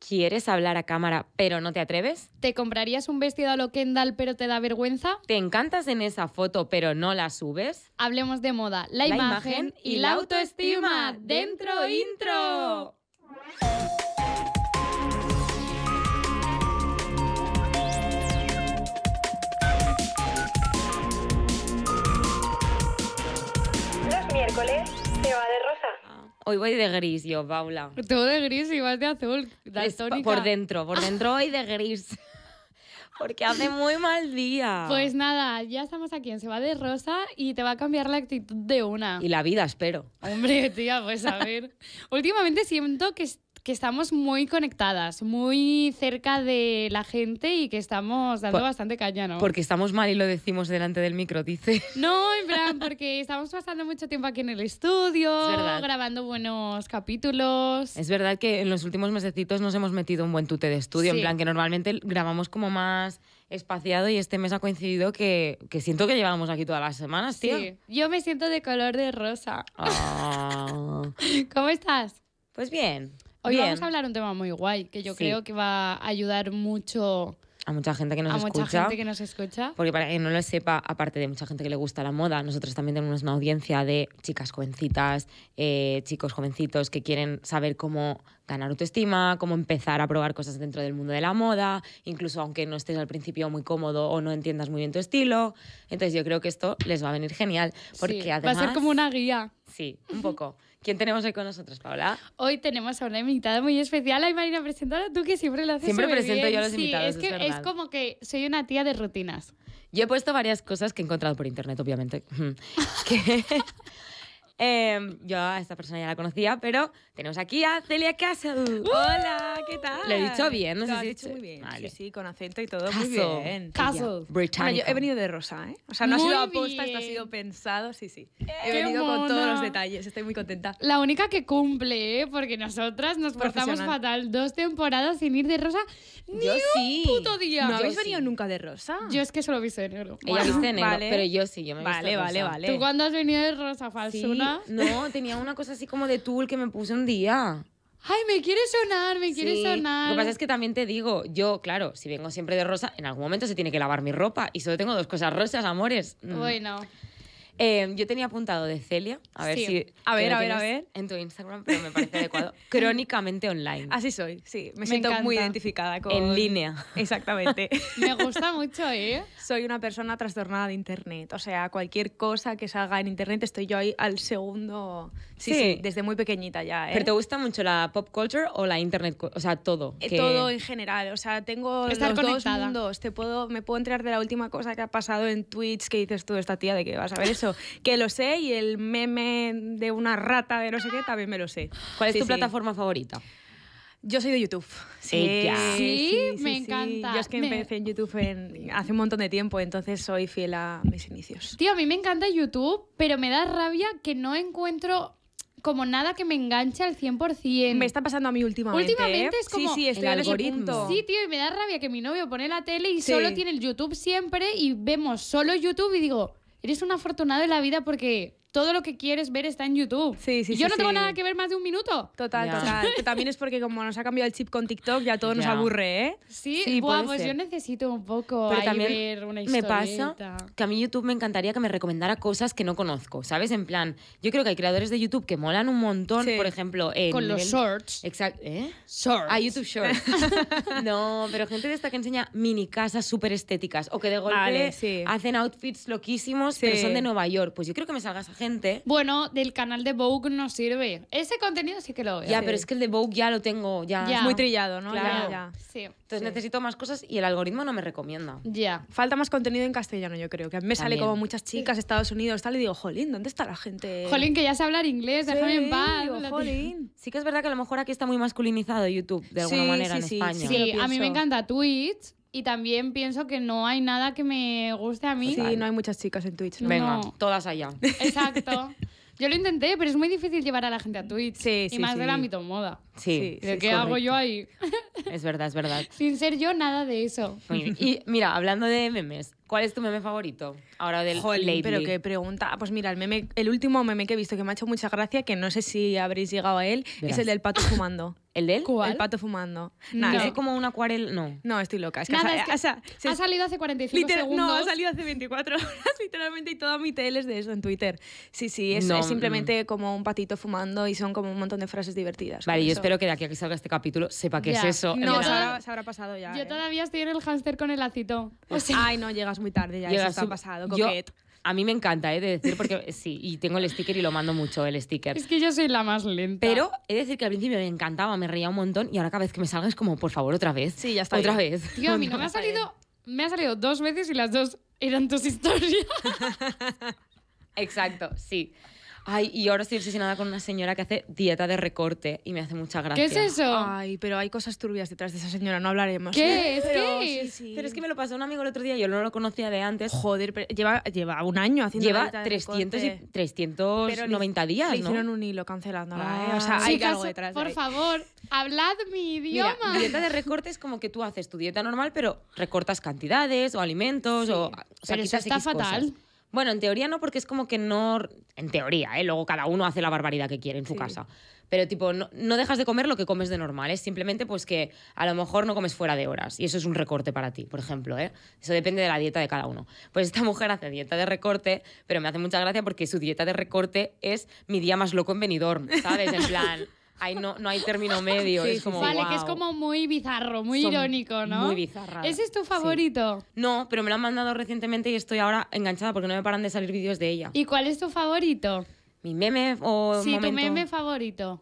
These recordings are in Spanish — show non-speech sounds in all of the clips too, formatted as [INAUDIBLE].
quieres hablar a cámara, pero no te atreves? ¿Te comprarías un vestido a lo Kendall, pero te da vergüenza? ¿Te encantas en esa foto, pero no la subes? Hablemos de moda, la, imagen y la autoestima. ¡Dentro intro! Hoy voy de gris, yo, Paula. Todo de gris y vas de azul. Por dentro, por dentro [LAUGHS] voy de gris. [LAUGHS] Porque hace muy mal día. Pues nada, ya estamos aquí en Se va de rosa y te va a cambiar la actitud de una. Y la vida, espero. Hombre, tía, pues a [LAUGHS] ver. Últimamente siento que que estamos muy conectadas, muy cerca de la gente y que estamos dando bastante caña, ¿no? Porque estamos mal y lo decimos delante del micro, dice. [LAUGHS] No, en plan, porque estamos pasando mucho tiempo aquí en el estudio, grabando buenos capítulos. Es verdad que en los últimos mesecitos nos hemos metido un buen tute de estudio, en plan que normalmente grabamos como más espaciado y este mes ha coincidido que, que siento que llevamos aquí todas las semanas, sí. tío. Yo me siento de color de rosa. Ah. [LAUGHS] ¿Cómo estás? Pues bien. Hoy vamos a hablar un tema muy guay que yo creo que va a ayudar mucho a mucha gente que nos a escucha. Mucha gente que nos escucha. Porque para que no lo sepa, aparte de mucha gente que le gusta la moda, nosotros también tenemos una audiencia de chicas jovencitas, eh, chicos jovencitos que quieren saber cómo ganar autoestima, cómo empezar a probar cosas dentro del mundo de la moda, incluso aunque no estés al principio muy cómodo o no entiendas muy bien tu estilo. Entonces yo creo que esto les va a venir genial. Porque sí, va a ser como una guía. Sí, un poco. [LAUGHS] ¿Quién tenemos hoy con nosotros, Paula? Hoy tenemos a una invitada muy especial. Ay, Marina, presentada tú que siempre lo haces. Siempre presento yo a los invitados. Es es, es como que soy una tía de rutinas. Yo he puesto varias cosas que he encontrado por internet, obviamente. [LAUGHS] que... Em, yo a esta persona ya la conocía, pero tenemos aquí a Celia Castle. ¡Uh! Hola, ¿qué tal? Lo he dicho bien, no sé dicho muy bien. Sí, sí, con acento y todo muy bien. Castle. yo he venido de rosa, ¿eh? O sea, no ha sido aposta, esto ha sido pensado, sí, sí. he venido con todos los detalles, estoy muy contenta. La única que cumple, ¿eh? Porque nosotras nos portamos fatal dos temporadas sin ir de rosa ni yo un puto día. ¿No habéis venido nunca de rosa? Yo es que solo he visto de negro. Ella viste de negro, pero yo sí, yo me he vale, visto Vale, vale, vale. ¿Tú cuándo has venido de rosa, falsuna? No, tenía una cosa así como de tul que me puse un día. Ay, me quiere sonar, me quiere sonar. Lo que pasa es que también te digo, yo, claro, si vengo siempre de rosa, en algún momento se tiene que lavar mi ropa y solo tengo dos cosas rosas, amores. Mm. Bueno. Em, yo tenía apuntado de Celia, a ver si... A ver, a ver, a ver. En tu Instagram, pero me parece adecuado. [LAUGHS] Crónicamente online. Así soy, sí. Me, siento muy identificada con... En línea. Exactamente. [LAUGHS] me gusta mucho, ¿eh? Soy una persona trastornada de Internet. O sea, cualquier cosa que salga en Internet estoy yo ahí al segundo... Sí, desde muy pequeñita ya, ¿eh? ¿Pero te gusta mucho la pop culture o la Internet? O sea, todo. Eh, todo en general. O sea, tengo los dos puedo, me puedo enterar de la última cosa que ha pasado en Twitch que dices tú, esta tía, ¿de que vas a ver eso? que lo sé y el meme de una rata de no sé qué también me lo sé. ¿Cuál es tu plataforma favorita? Yo soy de YouTube. Sí, me encanta. Yo es que empecé en YouTube hace un montón de tiempo, entonces soy fiel a mis inicios. Tío, a mí me encanta YouTube, pero me da rabia que no encuentro como nada que me enganche al 100%. Me está pasando a mí últimamente. ¿eh? Últimamente es como sí, sí, estoy el algoritmo. Sí, tío, y me da rabia que mi novio pone la tele y solo tiene el YouTube siempre y vemos solo YouTube y digo, eres un afortunado en la vida porque todo lo que quieres ver está en YouTube. Sí, sí, y yo no tengo nada que ver más de un minuto. Total, total. también es porque como nos ha cambiado el chip con TikTok, ya todo nos aburre, ¿eh? Sí, pues yo necesito un poco Pero ahí también ver una historia. Me pasa que a mí YouTube me encantaría que me recomendara cosas que no conozco, ¿sabes? En plan, yo creo que hay creadores de YouTube que molan un montón, por ejemplo... En con los shorts. Exacto. ¿Eh? Shorts. Ah, YouTube Shorts. [LAUGHS] no, pero gente de esta que enseña mini casas súper estéticas o que de golpe hacen outfits loquísimos pero son de Nueva York. Pues yo creo que me salgas a bueno, del canal de Vogue no sirve. Ese contenido sí que lo veo. Ya, pero es que el de Vogue ya lo tengo, ya. Es muy trillado, ¿no? Claro. Ya, Sí. Entonces necesito más cosas y el algoritmo no me recomienda. Ya. Falta más contenido en castellano, yo creo. Que a mí me sale como muchas chicas, Estados Unidos, tal, y digo, jolín, ¿dónde está la gente? Jolín, que ya sé hablar inglés, déjame en paz. jolín. Sí que es verdad que a lo mejor aquí está muy masculinizado YouTube, de alguna manera, en España. Sí, a mí me encanta Twitch y también pienso que no hay nada que me guste a mí. Sí, no hay muchas chicas en Twitch. Venga, todas allá. Exacto. Yo lo intenté, pero es muy difícil llevar a la gente a Twitch. Sí, sí, y más del ámbito moda. Sí. ¿De qué hago yo ahí? Es verdad, es verdad. [LAUGHS] Sin ser yo nada de eso. Y mira, hablando de memes, ¿cuál es tu meme favorito? Ahora del pero qué pregunta. Ah, pues mira, el meme, el último meme que he visto que me ha hecho mucha gracia, que no sé si habréis llegado a él, es el del pato fumando. [LAUGHS] ¿El de El pato fumando. Nada, no. es como una acuarela. No. No, estoy loca. Es que, Nada, es ha, salido hace 45 segundos. No, ha salido hace 24 [LAUGHS] horas, literalmente, y toda mi tele es de eso en Twitter. Sí, sí, es, mm, simplemente mm. como un patito fumando y son como un montón de frases divertidas. Vale, yo espero que de aquí a que salga este capítulo sepa qué es eso. No, se habrá, pasado ya. Yo eh. todavía estoy en el hámster con el acito. Pues o sea, Ay, no, llegas muy tarde ya. Llegas eso está pasado, coquet. A mí me encanta, ¿eh? de decir, porque [LAUGHS] sí, y tengo el sticker y lo mando mucho, el sticker. Es que yo soy la más lenta. Pero he de decir que al principio me encantaba, me reía un montón y ahora cada vez que me salga es como, por favor, otra vez. Sí, ya está. Otra vez. Tío, a mí no me ha salido, me ha salido dos veces y las dos eran tus historias. [LAUGHS] Exacto, sí. Ay, y ahora estoy obsesionada con una señora que hace dieta de recorte y me hace mucha gracia. ¿Qué es eso? Ay, pero hay cosas turbias detrás de esa señora, no hablaremos. ¿Qué [LAUGHS] ¿Qué Sí, pero es que me lo pasó un amigo el otro día, yo no lo conocía de antes. Joder, pero lleva, lleva un año haciendo Lleva dieta de 300 390 días, ¿no? hicieron un hilo cancelando. ¿eh? O sea, ah, hay algo detrás. Por favor, hablad mi idioma. Mira, dieta de recorte es como que tú haces tu dieta normal, pero recortas cantidades o alimentos o, o sea, pero está fatal. Bueno, en teoría no, porque es como que no. En teoría, ¿eh? Luego cada uno hace la barbaridad que quiere en su casa. Pero tipo, no, dejas de comer lo que comes de normal. Es simplemente pues que a lo mejor no comes fuera de horas. Y eso es un recorte para ti, por ejemplo, ¿eh? Eso depende de la dieta de cada uno. Pues esta mujer hace dieta de recorte, pero me hace mucha gracia porque su dieta de recorte es mi día más loco en Benidorm, ¿sabes? En plan no, no hay término [LAUGHS] medio. es como, vale, que es como muy bizarro, muy irónico, ¿no? Muy bizarra. ¿Ese es tu favorito? No, pero me lo han mandado recientemente y estoy ahora enganchada porque no me paran de salir vídeos de ella. ¿Y cuál es tu favorito? Mi meme o. Sí, tu meme favorito.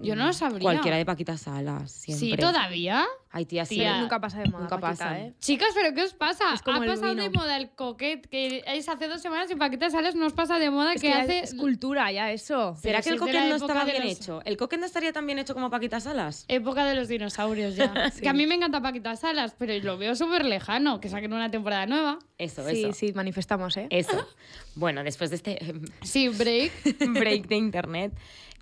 Yo no lo sabría. Cualquiera de Paquita Salas, siempre. ¿Sí, todavía? Ay, tía, sí. nunca pasa de moda. Nunca pasa. ¿eh? Chicas, ¿pero qué os pasa? ha pasado de moda el coquet, que hace dos semanas y Paquita Salas os pasa de moda que, hace. escultura cultura ya eso. ¿Será que el coquet no estaba bien hecho? ¿El coquet no estaría tan bien hecho como Paquita Salas? Época de los dinosaurios ya. [LAUGHS] Que a mí me encanta Paquita Salas, pero lo veo súper lejano, que saquen una temporada nueva. Eso, sí, eso. Sí, sí, manifestamos, ¿eh? Eso. bueno, después de este. Em, sí, break. [LAUGHS] break de internet.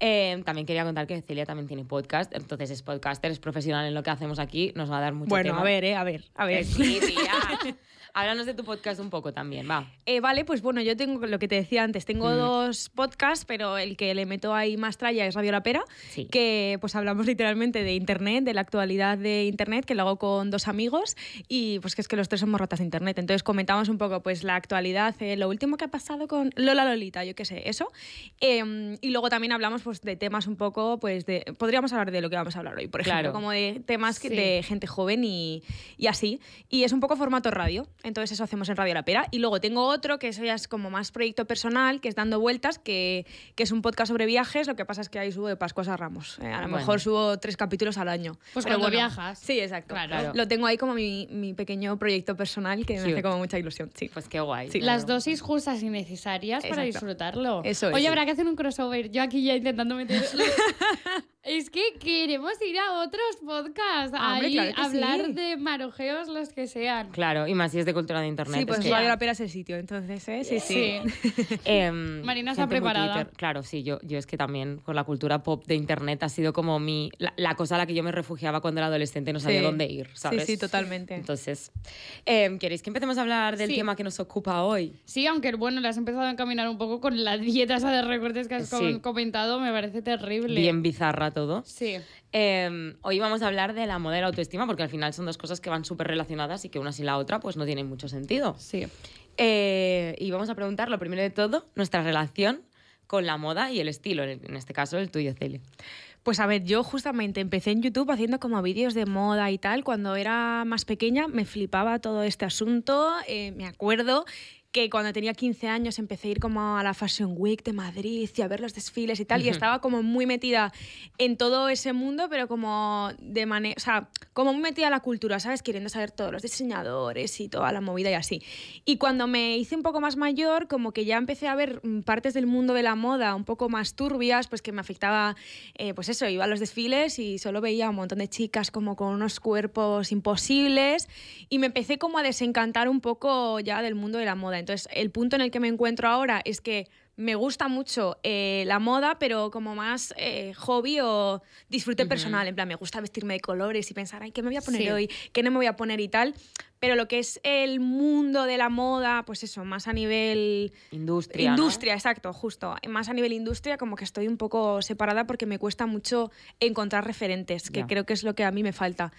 Eh, también quería contar que Celia también tiene podcast, entonces es podcaster, es profesional en lo que hacemos aquí, nos va a dar mucho bueno, eh, a ver, a ver, a eh, ver. Sí, [LAUGHS] Háblanos de tu podcast un poco también, va. Eh, vale, pues bueno, yo tengo lo que te decía antes, tengo dos podcasts, pero el que le meto ahí más tralla es Radio La Pera, que pues hablamos literalmente de Internet, de la actualidad de Internet, que lo hago con dos amigos y pues que es que los tres somos ratas de Internet. Entonces comentamos un poco pues la actualidad, eh, lo último que ha pasado con Lola Lolita, yo qué sé, eso. Em, y luego también hablamos pues de temas un poco, pues de, podríamos hablar de lo que vamos a hablar hoy, por ejemplo, claro. como de temas de gente joven y, y así. Y es un poco formato radio. Entonces eso hacemos en Radio La Pera. Y luego tengo otro, que eso ya es como más proyecto personal, que es Dando Vueltas, que, que es un podcast sobre viajes. Lo que pasa es que ahí subo de Pascuas a Ramos. Eh, a lo mejor subo tres capítulos al año. Pues cuando viajas. Sí, exacto. Lo tengo ahí como mi, pequeño proyecto personal que me hace como mucha ilusión. Sí. Pues qué guay. Las dosis justas y necesarias para disfrutarlo. Eso Oye, habrá que hacer un crossover. Yo aquí ya intentando meterlo. [LAUGHS] Es que queremos ir a otros podcasts, ah, hablar de marojeos los que sean. Claro, y más si es de cultura de internet. Sí, pues vale la pena ese sitio, entonces, ¿eh? Sí, sí. [LAUGHS] Em, Marina se Marina está Claro, sí, yo, yo es que también con la cultura pop de internet ha sido como mi, la, cosa a la que yo me refugiaba cuando era adolescente, no sabía dónde ir, ¿sabes? Sí, sí, totalmente. Entonces, em, ¿queréis que empecemos a hablar del tema que nos ocupa hoy? Sí, aunque bueno, le has empezado a encaminar un poco con la dieta esa de recortes que has comentado, me parece terrible. Bien bizarra todo. Sí. Em, hoy vamos a hablar de la moda y la autoestima, porque al final son dos cosas que van súper relacionadas y que una sin la otra pues no tienen mucho sentido. Sí. Eh, y vamos a preguntar, lo primero de todo, nuestra relación con la moda y el estilo, en este caso el tuyo, Celi. Pues a ver, yo justamente empecé en YouTube haciendo como vídeos de moda y tal. Cuando era más pequeña me flipaba todo este asunto. Eh, me acuerdo que cuando tenía 15 años empecé a ir como a la Fashion Week de Madrid y a ver los desfiles y tal, y estaba como muy metida en todo ese mundo, pero como de manera, o sea, como muy metida a la cultura, ¿sabes? Queriendo saber todos los diseñadores y toda la movida y así. Y cuando me hice un poco más mayor, como que ya empecé a ver partes del mundo de la moda un poco más turbias, pues que me afectaba, eh, pues eso, iba a los desfiles y solo veía a un montón de chicas como con unos cuerpos imposibles y me empecé como a desencantar un poco ya del mundo de la moda. Entonces, el punto en el que me encuentro ahora es que me gusta mucho eh, la moda, pero como más eh, hobby o disfrute personal. En plan, me gusta vestirme de colores y pensar, ay, ¿qué me voy a poner hoy? ¿Qué no me voy a poner y tal? pero lo que es el mundo de la moda, pues eso, más a nivel... Industria. Industria, exacto, justo. Más a nivel industria, como que estoy un poco separada porque me cuesta mucho encontrar referentes, que creo que es lo que a mí me falta.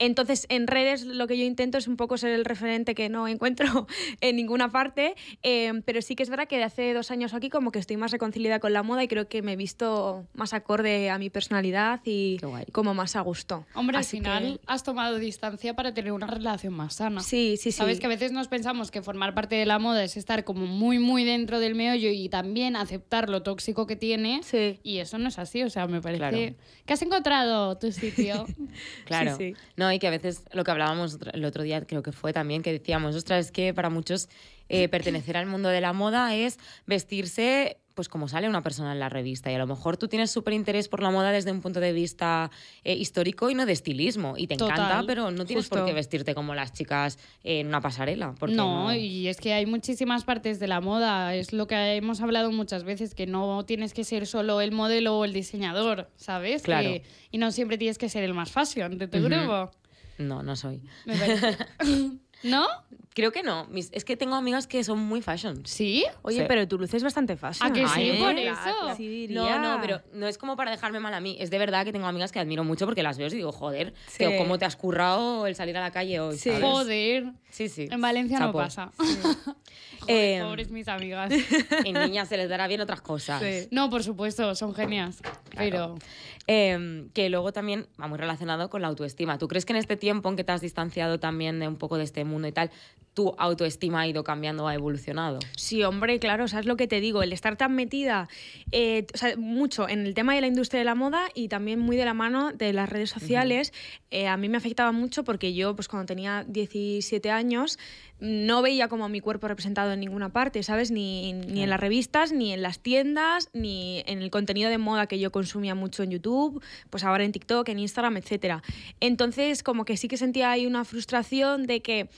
Entonces, en redes lo que yo intento es un poco ser el referente que no [LAUGHS] encuentro en ninguna parte, eh, pero sí que es verdad que de hace dos años aquí como que estoy más reconciliada con la moda y creo que me he visto más acorde a mi personalidad y como más a gusto. Hombre, al final has tomado distancia para tener una relación más Sí, sí, sí. Sabes que a veces nos pensamos que formar parte de la moda es estar como muy, muy dentro del meollo y también aceptar lo tóxico que tiene. Sí. Y eso no es así, o sea, me parece que has encontrado tu sitio. [LAUGHS] claro. Sí, No, y que a veces lo que hablábamos el otro día, creo que fue también, que decíamos, ostras, es que para muchos eh, pertenecer al mundo de la moda es vestirse pues como sale una persona en la revista y a lo mejor tú tienes súper interés por la moda desde un punto de vista eh, histórico y no de estilismo y te encanta, pero no tienes por qué vestirte como las chicas en una pasarela. no, y es que hay muchísimas partes de la moda, es lo que hemos hablado muchas veces, que no tienes que ser solo el modelo o el diseñador, ¿sabes? y no siempre tienes que ser el más fashion de tu grupo. No, no soy. [LAUGHS] ¿No? Creo que no. es que tengo amigas que son muy fashion. ¿Sí? Oye, pero tu luz es bastante fashion. ¿A que sí? Por eh, eso. No, no, pero no es como para dejarme mal a mí. Es de verdad que tengo amigas que admiro mucho porque las veo y digo, joder, cómo te has currado el salir a la calle hoy. Sí. Joder. Sí, sí. En Valencia no pasa. [LAUGHS] Joder, em. pobres mis amigas. Y [LAUGHS] niñas se les dará bien otras cosas. No, por supuesto, son genias. Pero. Em, que luego también va muy relacionado con la autoestima. ¿Tú crees que en este tiempo en que te has distanciado también de un poco de este mundo? mundo y tal tu autoestima ha ido cambiando, ha evolucionado. Sí, hombre, claro, sabes lo que te digo, el estar tan metida eh, mucho en el tema de la industria de la moda y también muy de la mano de las redes sociales, eh, a mí me afectaba mucho porque yo, pues cuando tenía 17 años, no veía como mi cuerpo representado en ninguna parte, ¿sabes? Ni, en las revistas, ni en las tiendas, ni en el contenido de moda que yo consumía mucho en YouTube, pues ahora en TikTok, en Instagram, etc. Entonces, como que sí que sentía ahí una frustración de que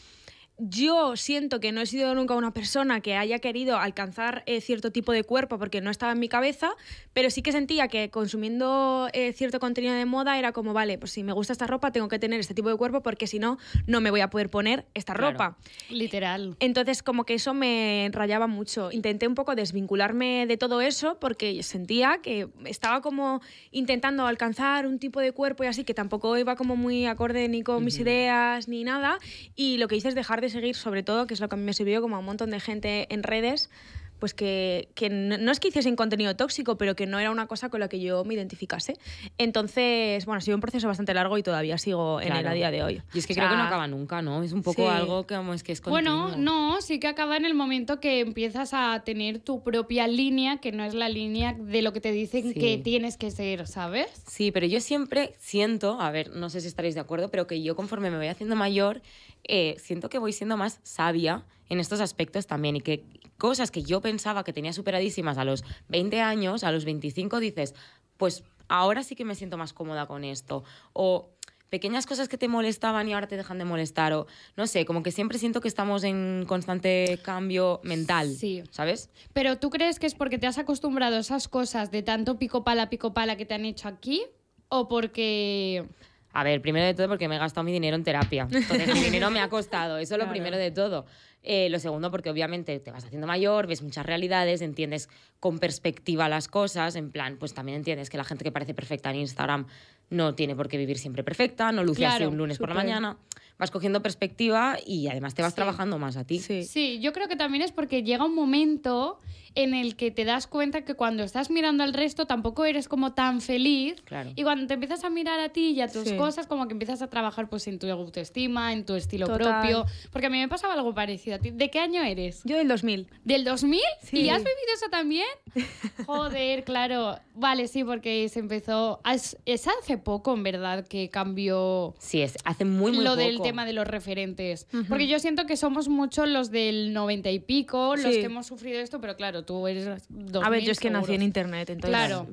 yo siento que no he sido nunca una persona que haya querido alcanzar eh, cierto tipo de cuerpo porque no estaba en mi cabeza, pero sí que sentía que consumiendo eh, cierto contenido de moda era como, vale, pues si me gusta esta ropa tengo que tener este tipo de cuerpo porque si no, no me voy a poder poner esta ropa. Literal. Entonces como que eso me rayaba mucho. Intenté un poco desvincularme de todo eso porque sentía que estaba como intentando alcanzar un tipo de cuerpo y así que tampoco iba como muy acorde ni con mis ideas ni nada y lo que hice es dejar de seguir, sobre todo, que es lo que me sirvió como a un montón de gente en redes, pues que, que no, es que hiciesen contenido tóxico, pero que no era una cosa con la que yo me identificase. Entonces, bueno, ha sido un proceso bastante largo y todavía sigo en el a día de hoy. Y es que creo que no acaba nunca, ¿no? Es un poco algo que, es que continuo. Bueno, no, sí que acaba en el momento que empiezas a tener tu propia línea, que no es la línea de lo que te dicen que tienes que ser, ¿sabes? Sí, pero yo siempre siento, a ver, no sé si estaréis de acuerdo, pero que yo conforme me voy haciendo mayor, eh, siento que voy siendo más sabia en estos aspectos también y que cosas que yo pensaba que tenía superadísimas a los 20 años, a los 25 dices, pues ahora sí que me siento más cómoda con esto. O pequeñas cosas que te molestaban y ahora te dejan de molestar o no sé, como que siempre siento que estamos en constante cambio mental, sí. ¿sabes? Pero tú crees que es porque te has acostumbrado a esas cosas de tanto pico pala pico pala que te han hecho aquí o porque a ver, primero de todo porque me he gastado mi dinero en terapia. Entonces, mi dinero me ha costado, eso es lo primero de todo. Eh, lo segundo, porque obviamente te vas haciendo mayor, ves muchas realidades, entiendes con perspectiva las cosas, en plan, pues también entiendes que la gente que parece perfecta en Instagram no tiene por qué vivir siempre perfecta, no luce así un lunes por la mañana. Vas cogiendo perspectiva y además te vas trabajando más a ti. Sí. yo creo que también es porque llega un momento en el que te das cuenta que cuando estás mirando al resto tampoco eres como tan feliz. Y cuando te empiezas a mirar a ti y a tus cosas, como que empiezas a trabajar pues en tu autoestima, en tu estilo propio. Porque a mí me pasaba algo parecido ¿De qué año eres? Yo del 2000. ¿Del 2000? ¿Y has vivido eso también? [LAUGHS] Joder, claro. Vale, sí, porque se empezó... Es, hace poco, en verdad, que cambió... Sí, es hace muy, muy Lo del tema de los referentes. Porque yo siento que somos muchos los del 90 y pico, los que hemos sufrido esto, pero claro, tú eres... A ver, yo es que nací en Internet, entonces... Claro.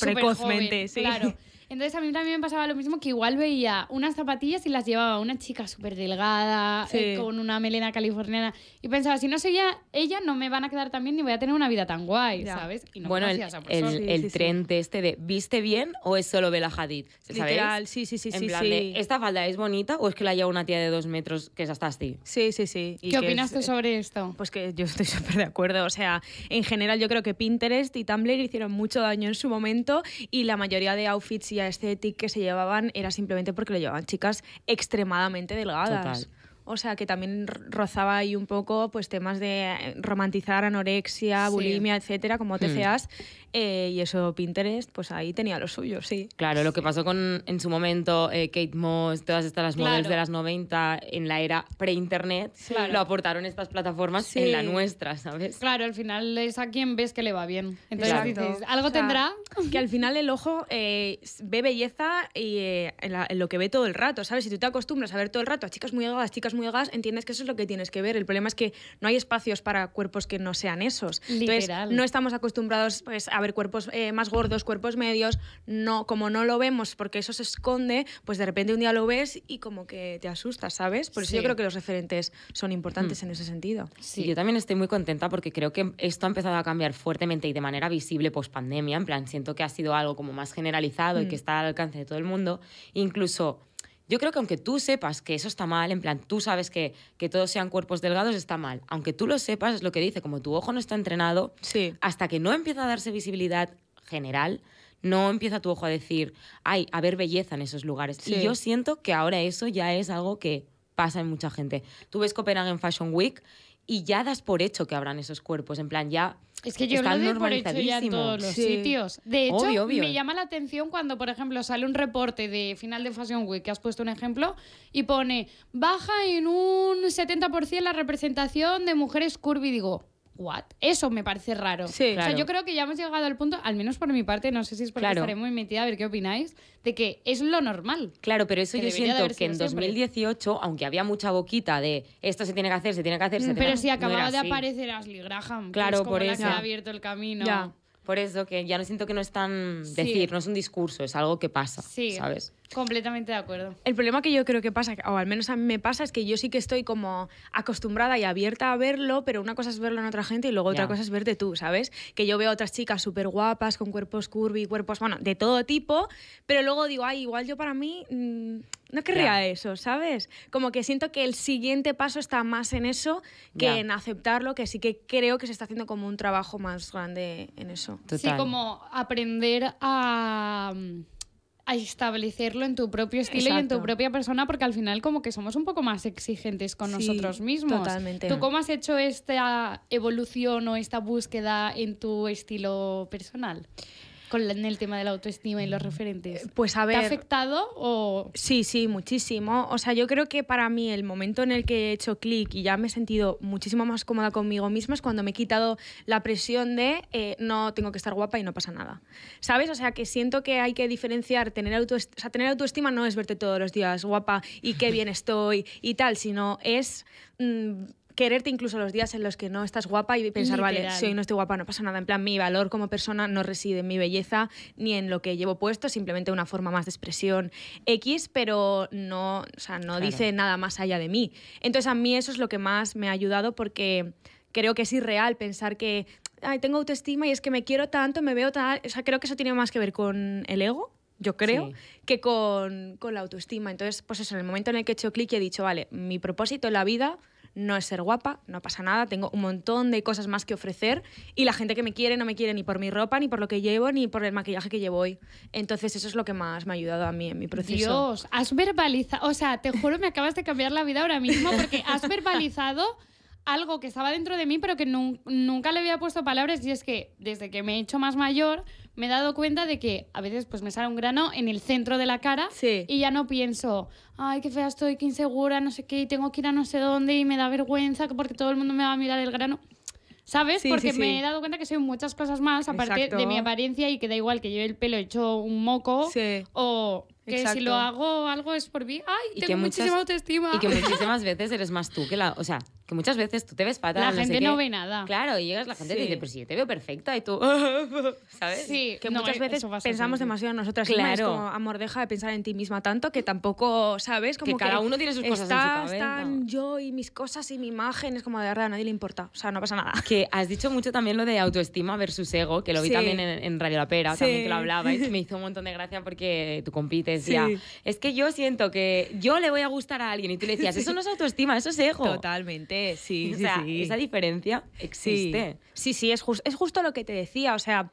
Precozmente, sí. Claro. [LAUGHS] Entonces a mí también me pasaba lo mismo que igual veía unas zapatillas y las llevaba una chica súper delgada, eh, con una melena californiana. Y pensaba, si no soy ella, no me van a quedar tan bien ni voy a tener una vida tan guay, ¿sabes? Y no bueno, el, el, tren de este de ¿viste bien o es solo Bella Hadid? Literal, sí, sí, sí. En plan ¿esta falda es bonita o es que la lleva una tía de dos metros que es hasta así? Sí, sí, sí. ¿Y ¿Qué opinas tú eh, sobre esto? Pues que yo estoy súper [LAUGHS] de acuerdo. O sea, en general yo creo que Pinterest y Tumblr hicieron mucho daño en su momento y la mayoría de outfits y este que se llevaban era simplemente porque lo llevaban chicas extremadamente delgadas o sea que también rozaba ahí un poco pues temas de eh, romantizar anorexia, bulimia, etcétera, como TCAs, hmm. seas. Eh, y eso Pinterest, pues ahí tenía lo suyo, sí. Claro, lo que pasó con en su momento eh, Kate Moss, todas estas las de las 90 en la era pre-internet, lo aportaron estas plataformas en la nuestra, ¿sabes? Claro, al final es a quien ves que le va bien. Entonces algo tendrá. Que al final el ojo ve belleza y en, lo que ve todo el rato, ¿sabes? Si tú te acostumbras a ver todo el rato a chicas muy agudas, chicas muy entiendes que eso es lo que tienes que ver. El problema es que no hay espacios para cuerpos que no sean esos. no estamos acostumbrados pues, a ver cuerpos eh, más gordos, cuerpos medios. No, como no lo vemos porque eso se esconde, pues de repente un día lo ves y como que te asustas, ¿sabes? Por eso yo creo que los referentes son importantes mm. en ese sentido. Sí, yo también estoy muy contenta porque creo que esto ha empezado a cambiar fuertemente y de manera visible post pandemia. En plan, siento que ha sido algo como más generalizado y que mm. está al alcance de todo el mundo. Incluso yo creo que aunque tú sepas que eso está mal, en plan, tú sabes que, todos sean cuerpos delgados está mal, aunque tú lo sepas, es lo que dice, como tu ojo no está entrenado, sí. hasta que no empieza a darse visibilidad general, no empieza tu ojo a decir, ay, a ver belleza en esos lugares. Y yo siento que ahora eso ya es algo que pasa en mucha gente. Tú ves Copenhagen Fashion Week y ya das por hecho que habrán esos cuerpos, en plan, ya... Es que yo están lo por en todos los sitios. De hecho, me llama la atención cuando, por ejemplo, sale un reporte de final de Fashion Week, que has puesto un ejemplo, y pone, baja en un 70% la representación de mujeres curvy, digo, what? Eso me parece raro. O sea, yo creo que ya hemos llegado al punto, al menos por mi parte, no sé si es porque claro. estaré muy metida a ver qué opináis, de que es lo normal. Claro, pero eso yo siento que en 2018, aunque había mucha boquita de esto se tiene que hacer, se tiene que hacer, se mm, tiene que hacer, Pero si acababa de aparecer Ashley Graham, claro, por eso. ha abierto el camino. Por eso que ya no siento que no es tan decir, no es un discurso, es algo que pasa, ¿sabes? Completamente de acuerdo. El problema que yo creo que pasa, o al menos a mí me pasa, es que yo sí que estoy como acostumbrada y abierta a verlo, pero una cosa es verlo en otra gente y luego otra cosa es verte tú, ¿sabes? Que yo veo otras chicas súper guapas, con cuerpos curvy, cuerpos, bueno, de todo tipo, pero luego digo, ay, igual yo para mí mm, no querría eso, ¿sabes? Como que siento que el siguiente paso está más en eso que en aceptarlo, que sí que creo que se está haciendo como un trabajo más grande en eso. Sí, como aprender a... Mm, a establecerlo en tu propio estilo y en tu propia persona, porque al final como que somos un poco más exigentes con nosotros mismos. Totalmente. ¿Tú cómo has hecho esta evolución o esta búsqueda en tu estilo personal? con el tema de la autoestima y los referentes. Eh, pues, ¿Te ha afectado o.? Sí, sí, muchísimo. O sea, yo creo que para mí el momento en el que he hecho clic y ya me he sentido muchísimo más cómoda conmigo misma es cuando me he quitado la presión de eh, no tengo que estar guapa y no pasa nada. ¿Sabes? O sea, que siento que hay que diferenciar tener autoestima. O sea, tener autoestima no es verte todos los días guapa y qué bien estoy y tal, sino es. Mm, quererte incluso los días en los que no estás guapa y pensar, vale, si hoy no estoy guapa no pasa nada. En plan, mi valor como persona no reside en mi belleza ni en lo que llevo puesto, simplemente una forma más de expresión X, pero no, sea, no dice nada más allá de mí. Entonces a mí eso es lo que más me ha ayudado porque creo que es irreal pensar que Ay, tengo autoestima y es que me quiero tanto, me veo tal. O sea, creo que eso tiene más que ver con el ego yo creo, que con, con, la autoestima. Entonces, pues eso, en el momento en el que he hecho clic y he dicho, vale, mi propósito en la vida no es ser guapa, no pasa nada, tengo un montón de cosas más que ofrecer y la gente que me quiere no me quiere ni por mi ropa, ni por lo que llevo, ni por el maquillaje que llevo hoy. Entonces eso es lo que más me ha ayudado a mí en mi proceso. Dios, has verbalizado, o sea, te juro me acabas de cambiar la vida ahora mismo porque has verbalizado algo que estaba dentro de mí, pero que nunca le había puesto palabras, y es que desde que me he hecho más mayor, me he dado cuenta de que a veces pues me sale un grano en el centro de la cara y ya no pienso, ay, qué fea estoy, qué insegura, no sé qué, y tengo que ir a no sé dónde y me da vergüenza porque todo el mundo me va a mirar el grano. ¿Sabes? porque me he dado cuenta que soy muchas cosas más, aparte de mi apariencia, y que da igual que lleve el pelo hecho un moco o que si lo hago algo es por mí. Ay, tengo que muchísima autoestima. Y que [LAUGHS] muchísimas veces eres más tú que la, o sea, que muchas veces tú te ves fatal. La gente no ve nada. Claro, y llegas la gente te dice, pero si yo te veo perfecta y tú, [LAUGHS] ¿sabes? Sí, que muchas e- veces pensamos demasiado en nosotras claro. como, amor, deja de pensar en ti misma tanto que tampoco, ¿sabes? Como que, cada uno tiene sus cosas está, yo y mis cosas y mi imagen, es como de verdad, a nadie le importa, o sea, no pasa nada. Que has dicho mucho también lo de autoestima versus ego, que lo vi también en, Radio La Pera, también que lo hablabais, [LAUGHS] me hizo un montón de gracia porque tú compites ya. Es que yo siento que yo le voy a gustar a alguien y tú le decías, eso no es autoestima, eso es ego. Totalmente. [LAUGHS] sí, Esa diferencia existe. Sí, sí, es, es justo lo que te decía. O sea,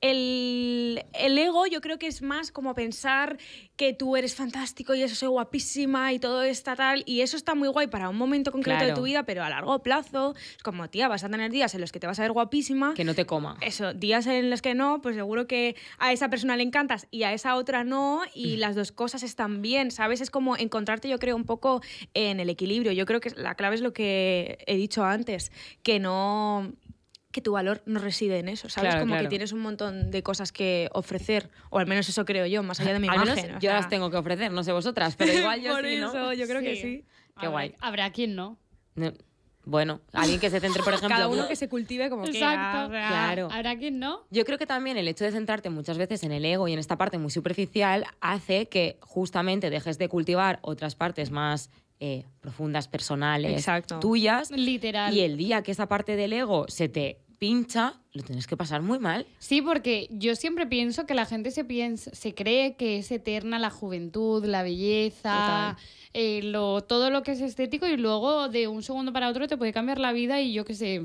el, ego yo creo que es más como pensar que tú eres fantástico y eso soy guapísima y todo está tal. Y eso está muy guay para un momento concreto de tu vida, pero a largo plazo, es como, tía, vas a tener días en los que te vas a ver guapísima. Que no te coma. Eso, días en los que no, pues seguro que a esa persona le encantas y a esa otra no, y mm. las dos cosas están bien, ¿sabes? Es como encontrarte, yo creo, un poco en el equilibrio. Yo creo que la clave es lo que he dicho antes, que no que tu valor no reside en eso, ¿sabes? como que tienes un montón de cosas que ofrecer, o al menos eso creo yo, más allá de mi [LAUGHS] imagen. yo las tengo que ofrecer, no sé vosotras, pero igual [LAUGHS] yo Por sí, eso, yo creo que sí. Qué guay. Habrá quien no. Bueno, alguien que se centre, por [LAUGHS] ejemplo. Cada uno que se cultive como Exacto. Claro. Habrá quien no. Yo creo que también el hecho de centrarte muchas veces en el ego y en esta parte muy superficial hace que justamente dejes de cultivar otras partes más eh, profundas, personales, tuyas. Literal. Y el día que esa parte del ego se te pincha, lo tienes que pasar muy mal. Sí, porque yo siempre pienso que la gente se piensa, se cree que es eterna la juventud, la belleza, eh, todo lo que es estético y luego de un segundo para otro te puede cambiar la vida y yo qué sé,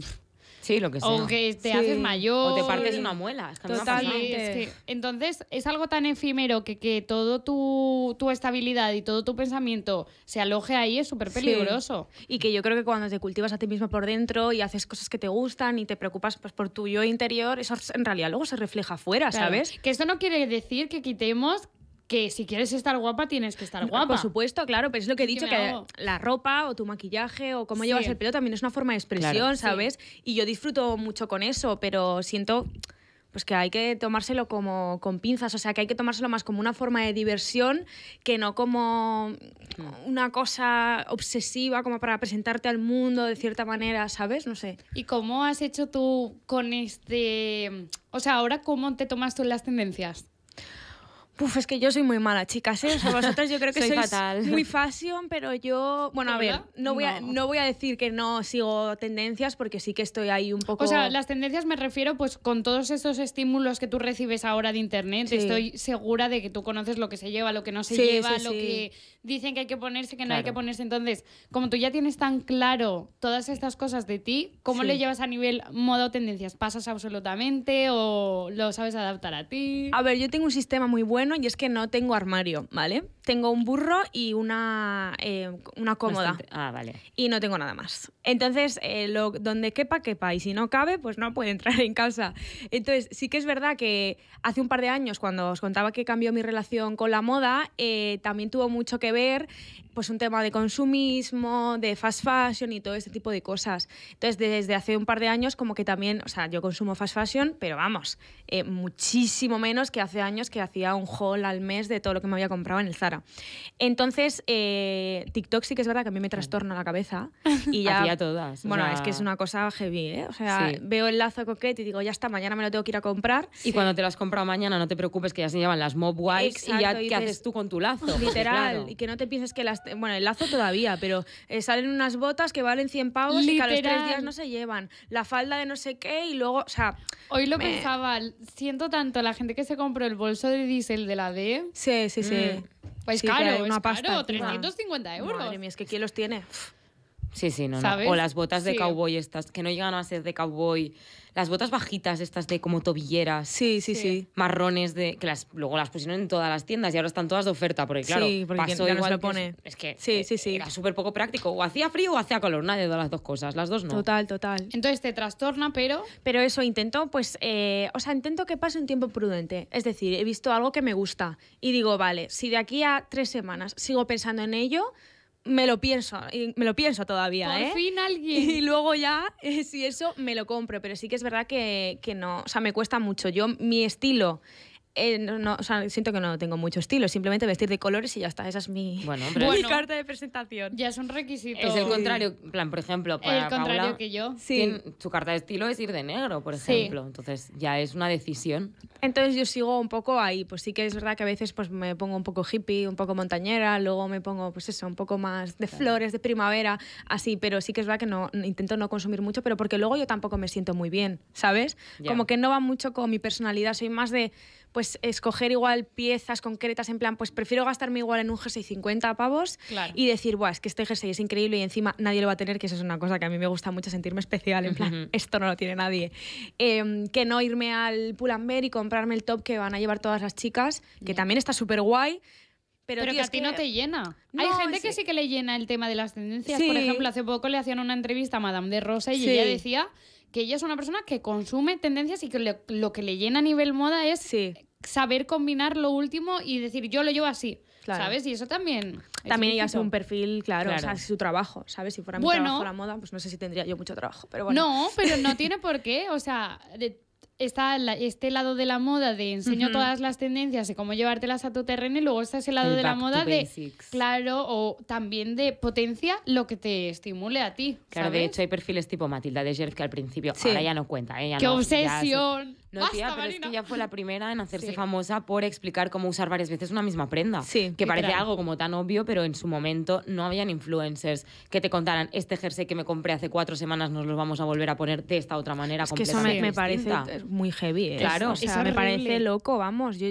Sí, lo que sea. O que te haces mayor. O te partes una muela. Es que Totalmente. entonces, es algo tan efímero que que todo tu, estabilidad y todo tu pensamiento se aloje ahí es súper peligroso. Y que yo creo que cuando te cultivas a ti mismo por dentro y haces cosas que te gustan y te preocupas pues, por tu yo interior, eso en realidad luego se refleja afuera, ¿sabes? Que esto no quiere decir que quitemos que si quieres estar guapa tienes que estar guapa. Por supuesto, claro, pero pues es lo que he dicho, que, la ropa o tu maquillaje o cómo llevas el pelo también es una forma de expresión, ¿sabes? Y yo disfruto mucho con eso, pero siento pues que hay que tomárselo como con pinzas, o sea, que hay que tomárselo más como una forma de diversión que no como mm. una cosa obsesiva como para presentarte al mundo de cierta manera, ¿sabes? No sé. ¿Y cómo has hecho tú con este, o sea, ahora cómo te tomas tú las tendencias? Uf, es que yo soy muy mala, chicas, ¿eh? O sea, vosotros yo creo que [LAUGHS] soy fatal. muy fashion, pero yo... Bueno, a ver, no voy, A, voy a decir que no sigo tendencias porque sí que estoy ahí un poco... O sea, las tendencias me refiero pues con todos esos estímulos que tú recibes ahora de internet. Estoy segura de que tú conoces lo que se lleva, lo que no se lleva, lo que dicen que hay que ponerse, que no hay que ponerse. Entonces, como tú ya tienes tan claro todas estas cosas de ti, ¿cómo le llevas a nivel modo tendencias? ¿Pasas absolutamente o lo sabes adaptar a ti? A ver, yo tengo un sistema muy bueno y es que no tengo armario, ¿vale? tengo un burro y una, eh, una cómoda. Ah, vale. Y no tengo nada más. Entonces, eh, lo, donde quepa, quepa. Y si no cabe, pues no puede entrar en casa. Entonces, sí que es verdad que hace un par de años, cuando os contaba que cambió mi relación con la moda, eh, también tuvo mucho que ver pues un tema de consumismo, de fast fashion y todo este tipo de cosas. Entonces, desde hace un par de años, como que también, o sea, yo consumo fast fashion, pero vamos, muchísimo menos que hace años que hacía un haul al mes de todo lo que me había comprado en el Zara. Entonces, eh, TikTok sí que es verdad que a mí me trastorna la cabeza. Y [LAUGHS] ya, a, todas. Bueno, es que es una cosa heavy, ¿eh? O sea, veo el lazo coquete y digo, ya está, mañana me lo tengo que ir a comprar. Y cuando te lo has comprado mañana, no te preocupes que ya se llevan las mob whites y ya qué haces tú con tu lazo. [LAUGHS] Literal, y que no te pienses que las... Bueno, el lazo todavía, pero eh, salen unas botas que valen 100 pavos y que a los tres días no se llevan. La falda de no sé qué y luego, o sea... Hoy lo pensaba, siento tanto la gente que se compró el bolso de diésel de la D. Sí, sí, sí. Mm. Pues claro, es 350 euros. Madre mía, es que ¿quién los tiene? Sí, sí, no, O las botas de cowboy estas, que no llegan a ser de cowboy. Las botas bajitas estas de como tobilleras. Sí, sí, sí. Marrones de que las luego las pusieron en todas las tiendas y ahora están todas de oferta, porque claro, sí, porque pasó igual lo pone. es, que sí, sí, sí. era súper poco práctico, o hacía frío o hacía calor, nadie de las dos cosas, las dos no. Total, total. Entonces te trastorna, pero pero eso intento pues eh, o sea, intento que pase un tiempo prudente, es decir, he visto algo que me gusta y digo, vale, si de aquí a tres semanas sigo pensando en ello, me lo pienso, me lo pienso todavía, Por ¿eh? fin alguien. Y luego ya, eh, si eso, me lo compro. Pero sí que es verdad que, que no, o sea, me cuesta mucho. Yo, mi estilo eh, no, siento que no tengo mucho estilo, simplemente vestir de colores y ya está. Esa es mi, [LAUGHS] carta de presentación. Ya es un requisito. Es el contrario, plan, por ejemplo, para el contrario que yo. Su carta de estilo es ir de negro, por ejemplo. Entonces ya es una decisión. Entonces yo sigo un poco ahí. Pues sí que es verdad que a veces pues, me pongo un poco hippie, un poco montañera, luego me pongo, pues eso, un poco más de flores, de primavera, así. Pero sí que es verdad que no intento no consumir mucho, pero porque luego yo tampoco me siento muy bien, ¿sabes? Como que no va mucho con mi personalidad. Soy más de pues escoger igual piezas concretas en plan, pues prefiero gastarme igual en un jersey 50 pavos y decir, Buah, es que este jersey es increíble y encima nadie lo va a tener, que eso es una cosa que a mí me gusta mucho sentirme especial, en plan, esto no lo tiene nadie. Em, que no irme al Pull&Bear y comprarme el top que van a llevar todas las chicas, que también está súper guay, pero, que a ti no te llena. Hay gente que sí que le llena el tema de las tendencias. Por ejemplo, hace poco le hacían una entrevista a Madame de Rosa y ella decía que ella es una persona que consume tendencias y que lo que le llena a nivel moda es saber combinar lo último y decir, yo lo llevo así. ¿Sabes? Y eso también. También ella hace un perfil, claro, o sea, su trabajo, ¿sabes? Si fuera mi bueno, trabajo la moda, pues no sé si tendría yo mucho trabajo, pero bueno. No, pero no [LAUGHS] tiene por qué, o sea, de, está este lado de la moda de enseño todas las tendencias y cómo llevártelas a tu terreno y luego está ese lado de la moda de claro o también de potencia lo que te estimule a ti. Claro, de hecho hay perfiles tipo Matilda de Jerf que al principio ahora ya no cuenta, ¿eh? Qué obsesión. No, tía, pero es que ella fue la primera en hacerse famosa por explicar cómo usar varias veces una misma prenda. Sí. Que parece algo como tan obvio, pero en su momento no habían influencers que te contaran este jersey que me compré hace cuatro semanas, nos lo vamos a volver a poner de esta otra manera. Es que eso me, parece eh, muy heavy. ¿eh? Claro, o sea, me parece loco, vamos. yo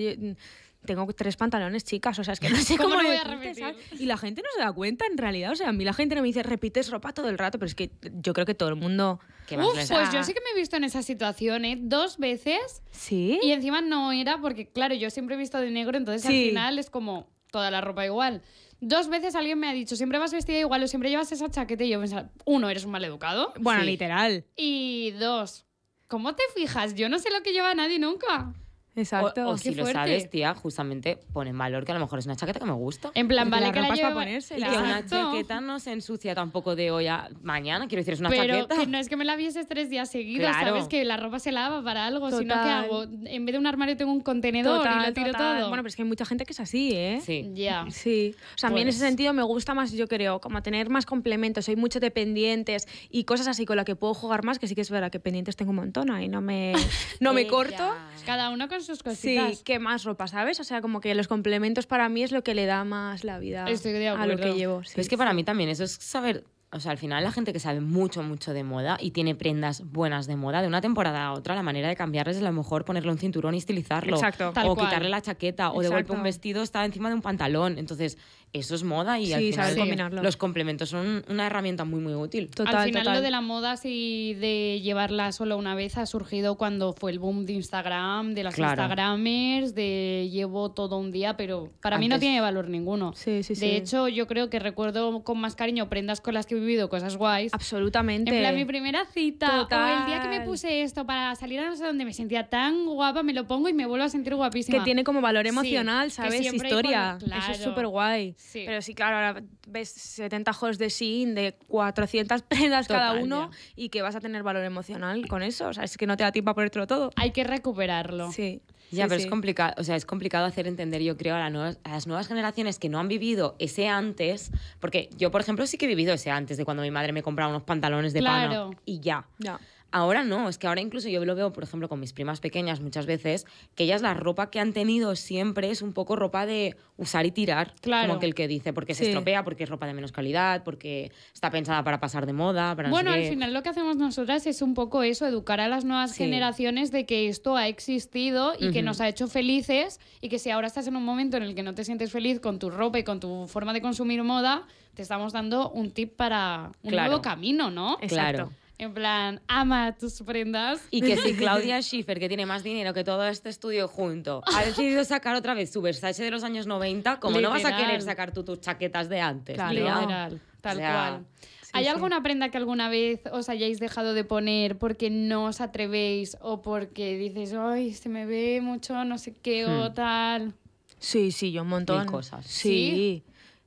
tengo tres pantalones, chicas, o sea, es que [LAUGHS] no sé cómo, lo voy a repetir. Y la gente no se da cuenta, en realidad, o sea, a mí la gente no me dice, repites ropa todo el rato, pero es que yo creo que todo el mundo... Uf, pues yo sí que me he visto en esa situación, ¿eh? Dos veces. Sí. Y encima no era porque, claro, yo siempre he visto de negro, entonces al final es como toda la ropa igual. Dos veces alguien me ha dicho, siempre vas vestida igual o siempre llevas esa chaqueta y yo pensaba, uno, eres un educado. Bueno, literal. Y dos, ¿cómo te fijas? Yo no sé lo que lleva nadie nunca. Exacto. O, si lo sabes, tía, justamente pone valor que a lo mejor es una chaqueta que me gusta. En plan, vale que la ponerse. Y que una chaqueta no se ensucia tampoco de hoy a mañana, quiero decir, es una chaqueta. Pero no es que me la vieses tres días seguidos, sabes que la ropa se lava para algo, sino que hago, en vez de un armario tengo un contenedor y lo tiro todo. Bueno, pero es que hay mucha gente que es así, ¿eh? Sí. Ya. Sí. O sea, a mí en pues. ese sentido me gusta más, yo creo, como tener más complementos, hay mucho de pendientes y cosas así con las que puedo jugar más, que sí que es verdad que pendientes tengo un montón ahí, no me, no me corto. Cada uno con Sí, que más ropa, ¿sabes? O sea, como que los complementos para mí es lo que le da más la vida a lo que llevo. es que para mí también eso es saber o sea, al final la gente que sabe mucho, mucho de moda y tiene prendas buenas de moda, de una temporada a otra, la manera de cambiarles es a lo mejor ponerle un cinturón y estilizarlo. Exacto. o quitarle la chaqueta, o de golpe un vestido está encima de un pantalón. Entonces, eso es moda y al final sabes combinarlo. los complementos son una herramienta muy muy útil. Total, al final lo de la moda y de llevarla solo una vez ha surgido cuando fue el boom de Instagram, de las Instagramers, de llevo todo un día, pero para mí no tiene valor ninguno. de hecho, yo creo que recuerdo con más cariño prendas con las que he vivido cosas guays. Absolutamente. En plan, mi primera cita el día que me puse esto para salir a no sé me sentía tan guapa, me lo pongo y me vuelvo a sentir guapísima. Que tiene como valor emocional, ¿sabes? Historia. Eso es súper guay. Pero sí, claro, ahora ves 70 juegos de SIN de 400 [LAUGHS] prendas cada uno y que vas a tener valor emocional con eso. O sea, es que no te da tiempo a ponértelo todo. Hay que recuperarlo. Sí. Ya, pero es complicado, o sea, es complicado hacer entender, yo creo, a, las nuevas generaciones que no han vivido ese antes, porque yo, por ejemplo, sí que he vivido ese antes de cuando mi madre me compraba unos pantalones de claro. pana y ya. ya. Ahora no, es que ahora incluso yo lo veo, por ejemplo, con mis primas pequeñas muchas veces, que ellas la ropa que han tenido siempre es un poco ropa de usar y tirar, como que el que dice, porque se estropea, porque es ropa de menos calidad, porque está pensada para pasar de moda. Para bueno, al final lo que hacemos nosotras es un poco eso, educar a las nuevas generaciones de que esto ha existido y que nos ha hecho felices y que si ahora estás en un momento en el que no te sientes feliz con tu ropa y con tu forma de consumir moda, te estamos dando un tip para un nuevo camino, ¿no? Exacto. Claro. En plan, ama tus prendas. Y que si [LAUGHS] Claudia Schiffer, que tiene más dinero que todo este estudio junto, ha [LAUGHS] decidido sacar otra vez su Versace de los años 90, como no vas a querer sacar tú tus chaquetas de antes. Claro, tal cual. ¿Hay alguna prenda que alguna vez os hayáis dejado de poner porque no os atrevéis o porque dices, ay, se me ve mucho, no sé qué o hmm. tal? Sí, sí, yo un montón. De cosas. ¿Sí?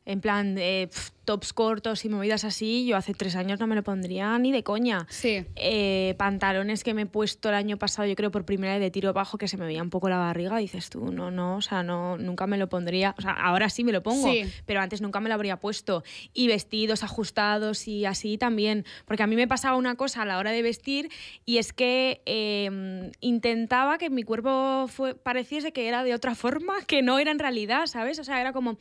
en plan tops cortos y movidas así, yo hace tres años no me lo pondría ni de coña. Sí. Eh, pantalones que me he puesto el año pasado, yo creo por primera vez de tiro bajo, que se me veía un poco la barriga, dices tú, no, no, o sea, no, nunca me lo pondría, o sea, ahora sí me lo pongo, pero antes nunca me lo habría puesto. Y vestidos ajustados y así también, porque a mí me pasaba una cosa a la hora de vestir y es que em, intentaba que mi cuerpo pareciese que era de otra forma, que no era en realidad, ¿sabes? O sea, era como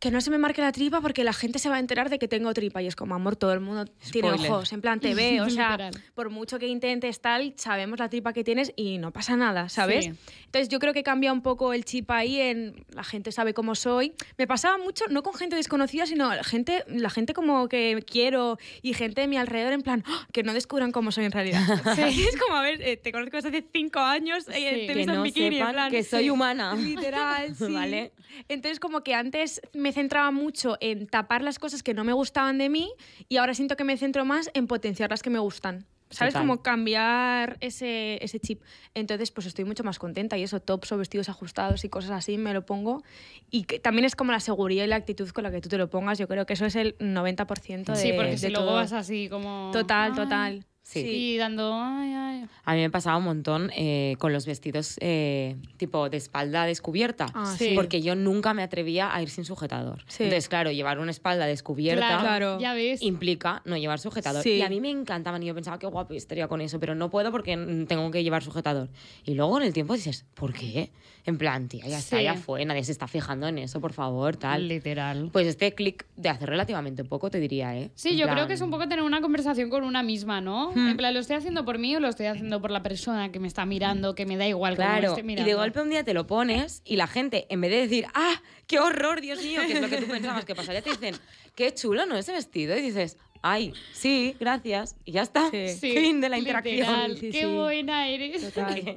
que no se me marque la tripa porque la gente se va a enterar de que tengo tripa. Y es como, amor, todo el mundo tiene ojos, en plan te [LAUGHS] ve, o sea, por mucho que intentes tal, sabemos la tripa que tienes y no pasa nada, ¿sabes? Entonces yo creo que cambia un poco el chip ahí en la gente sabe cómo soy. Me pasaba mucho, no con gente desconocida, sino gente, la gente como que quiero y gente de mi alrededor en plan, ah, que no descubran cómo soy en realidad. Sí. [LAUGHS] [LAUGHS] es como, a ver, eh, te conozco desde hace cinco años, y eh, te en en plan, que soy humana. [LAUGHS] Literal, sí. ¿Vale? Entonces como que antes me centraba mucho en tapar las cosas que no me gustaban de mí y ahora siento que me centro más en potenciar las que me gustan. ¿Sabes cómo cambiar ese, ese, chip? Entonces, pues estoy mucho más contenta y eso, tops o vestidos ajustados y cosas así, me lo pongo. Y que también es como la seguridad y la actitud con la que tú te lo pongas. Yo creo que eso es el 90% de Sí, porque si todo. luego así como... Total, total. Sí. dando... Ay, ay. A mí me pasaba un montón eh, con los vestidos eh, tipo de espalda descubierta, ah, porque yo nunca me atrevía a ir sin sujetador. Entonces, claro, llevar una espalda descubierta ¿Ya implica no llevar sujetador. Y a mí me encantaban y yo pensaba que guapo estaría con eso, pero no puedo porque tengo que llevar sujetador. Y luego en el tiempo dices, ¿por qué? En plan, tía, ya está, ya fue, nadie se está fijando en eso, por favor, tal. Literal. Pues este clic de hace relativamente poco, te diría, ¿eh? Sí, yo creo que es un poco tener una conversación con una misma, ¿no? Hmm. En plan, ¿lo estoy haciendo por mí o lo estoy haciendo por la persona que me está mirando, que me da igual claro. Y de golpe un día te lo pones y la gente, en vez de decir, ¡ah, qué horror, Dios mío! qué es lo que tú pensabas que pasaría, te dicen, ¡qué chulo, no? Ese vestido. Y dices, ay, sí, gracias, y ya está. Fin de la interacción. qué sí. buena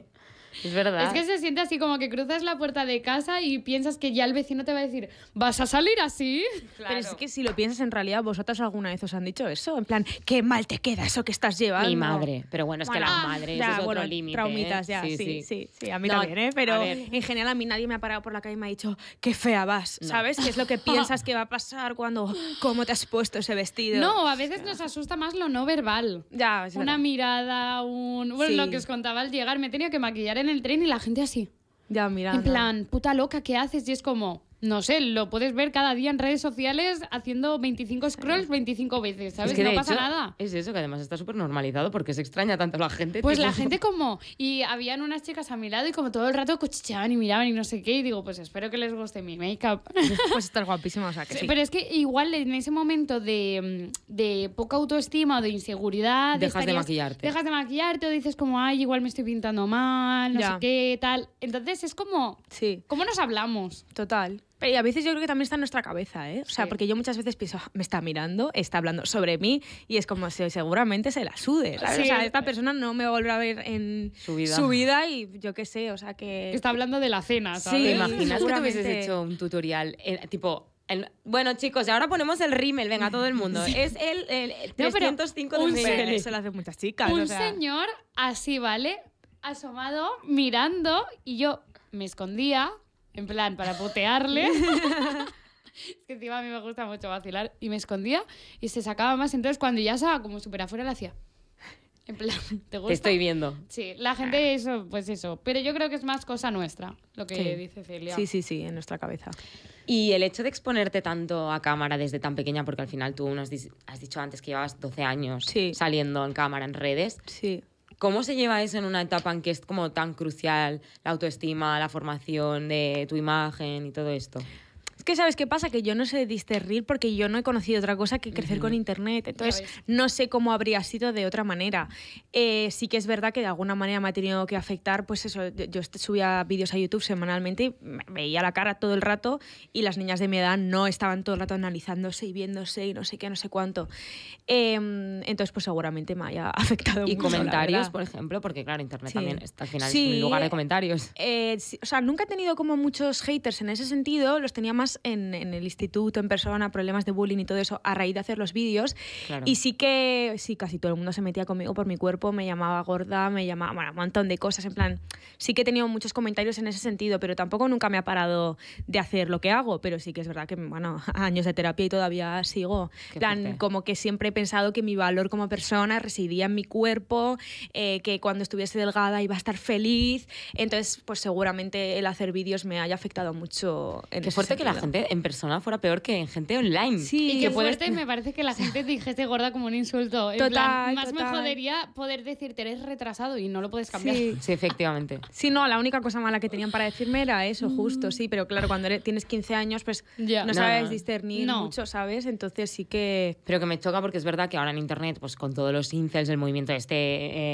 [LAUGHS] Es verdad. Es que se siente así como que cruzas la puerta de casa y piensas que ya el vecino te va a decir, ¿vas a salir así? Pero es que si lo piensas, en realidad, vosotras alguna vez os han dicho eso. En plan, qué mal te queda eso que estás llevando. Mi madre. Pero bueno, es que la ah, madre es otro límite. ¿eh? Traumitas, ya. Sí sí, sí, A mí también, ¿eh? Pero en general, a mí nadie me ha parado por la calle y me ha dicho, qué fea vas. ¿Sabes? ¿Qué es lo que [LAUGHS] piensas que va a pasar cuando, cómo te has puesto ese vestido? No, a veces nos asusta más lo no verbal. Ya, Una mirada, un. Bueno, lo que os contaba al llegar, me he tenido que maquillar el tren y la gente así. Ya, mira. En plan, puta loca, ¿qué haces? Y es como, no sé, lo puedes ver cada día en redes sociales haciendo 25 scrolls 25 veces, ¿sabes? no pasa nada. Es eso, que además está súper normalizado porque se extraña tanto la gente. Pues la gente [LAUGHS] como... Y habían unas chicas a mi lado y como todo el rato cuchicheaban y miraban y no sé qué. Y digo, pues espero que les guste mi make-up. [LAUGHS] Pues estar guapísima, o sea que sí. Pero es que igual en ese momento de, poca autoestima o de inseguridad... Dejas de maquillarte. Dejas de maquillarte o dices como, ay, igual me estoy pintando mal, no sé qué, tal. Entonces es como... Sí. ¿Cómo nos hablamos? Total. Pero y a veces yo creo que también está en nuestra cabeza, ¿eh? O sea, porque yo muchas veces pienso, ah, me está mirando, está hablando sobre mí y es como si seguramente se la sude, ¿sabes? O sea, esta persona no me va a ver en su vida, y yo qué sé, o sea que... Está hablando de la cena, ¿sabes? Sí, ¿Te imaginas que hubieses hecho un tutorial, tipo, bueno, chicos, y ahora ponemos el rímel, venga, todo el mundo. Es el, 305 no, de Eso lo hacen muchas chicas. Un señor así, ¿vale? Asomado, mirando, y yo me escondía, en plan, para potearle. [LAUGHS] es que encima a mí me gusta mucho vacilar. Y me escondía y se sacaba más. Entonces, cuando ya estaba como súper afuera, la hacía. En plan, [LAUGHS] ¿te gusta? Te estoy viendo. Sí, la gente, ah. eso, pues eso. Pero yo creo que es más cosa nuestra, lo que dice Celia. Sí, sí, sí, en nuestra cabeza. Y el hecho de exponerte tanto a cámara desde tan pequeña, porque al final tú nos has dicho antes que llevabas 12 años saliendo en cámara, en redes. Sí. ¿Cómo se lleva eso en una etapa en que es como tan crucial la autoestima, la formación de tu imagen y todo esto? que sabes qué pasa, que yo no sé discernir porque yo no he conocido otra cosa que crecer con Internet. Entonces, no sé cómo habría sido de otra manera. Eh, sí que es verdad que de alguna manera me ha tenido que afectar, pues eso, yo subía vídeos a YouTube semanalmente y veía la cara todo el rato y las niñas de mi edad no estaban todo el rato analizándose y viéndose y no sé qué, no sé cuánto. Em, entonces, pues seguramente me haya [LAUGHS] afectado. Y comentarios, por ejemplo, porque claro, Internet también está, al final un lugar de comentarios. Eh, o sea, nunca he tenido como muchos haters en ese sentido, los tenía más en, el instituto, en persona, problemas de bullying y todo eso a raíz de hacer los vídeos. Y sí que, sí, casi todo el mundo se metía conmigo por mi cuerpo, me llamaba gorda, me llamaba, bueno, un montón de cosas, en plan, sí que he tenido muchos comentarios en ese sentido, pero tampoco nunca me ha parado de hacer lo que hago, pero sí que es verdad que, bueno, [LAUGHS] años de terapia y todavía sigo. Plan, como que siempre he pensado que mi valor como persona residía en mi cuerpo, eh, que cuando estuviese delgada iba a estar feliz, entonces, pues seguramente el hacer vídeos me haya afectado mucho. En Qué fuerte que la en persona fuera peor que en gente online. Sí, y que qué me parece que la gente te dijese gorda como un insulto. En más me jodería poder decirte eres retrasado y no lo puedes cambiar. Sí. efectivamente. Sí, no, la única cosa mala que tenían para decirme era eso, mm. justo, sí, pero claro, cuando tienes 15 años, pues no, sabes discernir mucho, ¿sabes? Entonces sí que... Pero que me choca porque es verdad que ahora en Internet, pues con todos los incels, el movimiento este